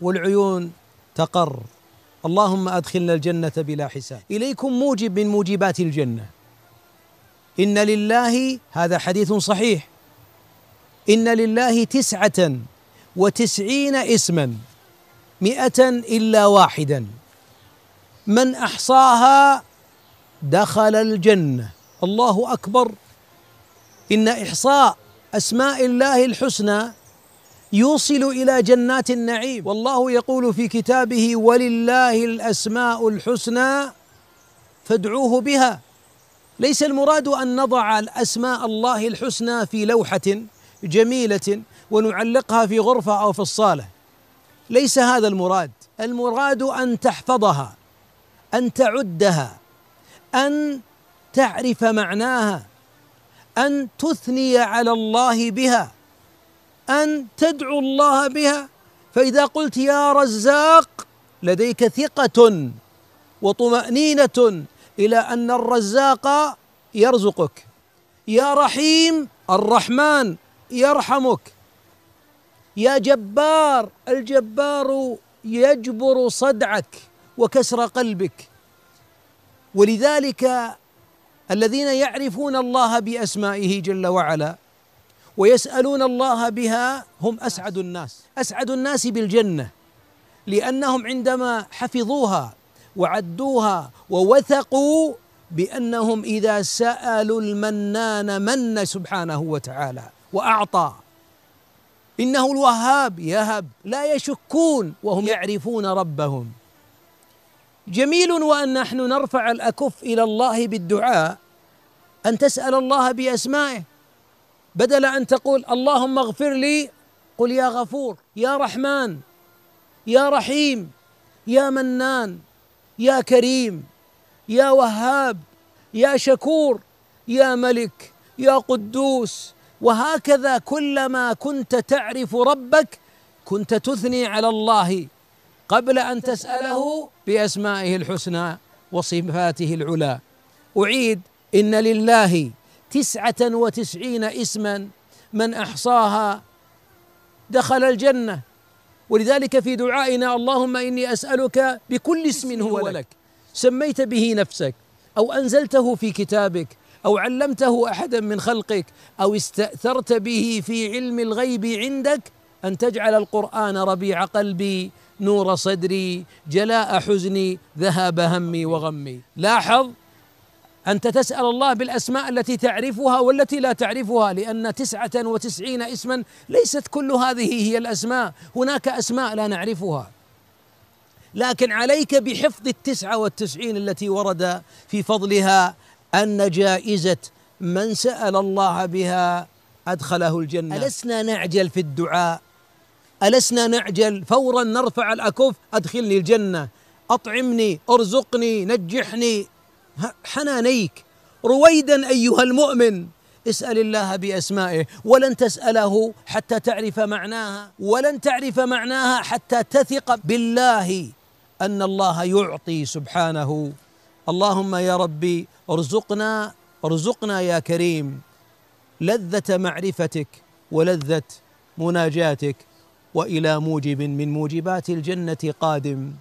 والعيون تقر اللهم أدخلنا الجنة بلا حساب إليكم موجب من موجبات الجنة إن لله هذا حديث صحيح إن لله تسعة وتسعين اسما مئة إلا واحدا من أحصاها دخل الجنة الله أكبر إن إحصاء أسماء الله الحسنى يوصل الى جنات النعيم والله يقول في كتابه ولله الاسماء الحسنى فادعوه بها ليس المراد ان نضع الاسماء الله الحسنى في لوحه جميله ونعلقها في غرفه او في الصاله ليس هذا المراد المراد ان تحفظها ان تعدها ان تعرف معناها ان تثني على الله بها أن تدعو الله بها فإذا قلت يا رزاق لديك ثقة وطمأنينة إلى أن الرزاق يرزقك يا رحيم الرحمن يرحمك يا جبار الجبار يجبر صدعك وكسر قلبك ولذلك الذين يعرفون الله بأسمائه جل وعلا ويسألون الله بها هم أسعد الناس أسعد الناس بالجنة لأنهم عندما حفظوها وعدوها ووثقوا بأنهم إذا سألوا المنان من سبحانه وتعالى وأعطى إنه الوهاب يهب لا يشكون وهم يعرفون ربهم جميل وأن نحن نرفع الأكف إلى الله بالدعاء أن تسأل الله بأسمائه بدل ان تقول اللهم اغفر لي قل يا غفور يا رحمن يا رحيم يا منان يا كريم يا وهاب يا شكور يا ملك يا قدوس وهكذا كلما كنت تعرف ربك كنت تثني على الله قبل ان تساله باسمائه الحسنى وصفاته العلى اعيد ان لله تسعة وتسعين اسما من أحصاها دخل الجنة ولذلك في دعائنا اللهم إني أسألك بكل اسم هو لك سميت به نفسك أو أنزلته في كتابك أو علمته أحدا من خلقك أو استأثرت به في علم الغيب عندك أن تجعل القرآن ربيع قلبي نور صدري جلاء حزني ذهاب همي وغمي لاحظ أنت تسأل الله بالأسماء التي تعرفها والتي لا تعرفها لأن تسعة وتسعين اسما ليست كل هذه هي الأسماء هناك أسماء لا نعرفها لكن عليك بحفظ التسعة والتسعين التي ورد في فضلها أن جائزة من سأل الله بها أدخله الجنة ألسنا نعجل في الدعاء ألسنا نعجل فورا نرفع الأكف أدخلني الجنة أطعمني أرزقني نجحني حنانيك رويدا أيها المؤمن اسأل الله بأسمائه ولن تسأله حتى تعرف معناها ولن تعرف معناها حتى تثق بالله أن الله يعطي سبحانه اللهم يا ربي ارزقنا ارزقنا يا كريم لذة معرفتك ولذة مناجاتك والى موجب من موجبات الجنه قادم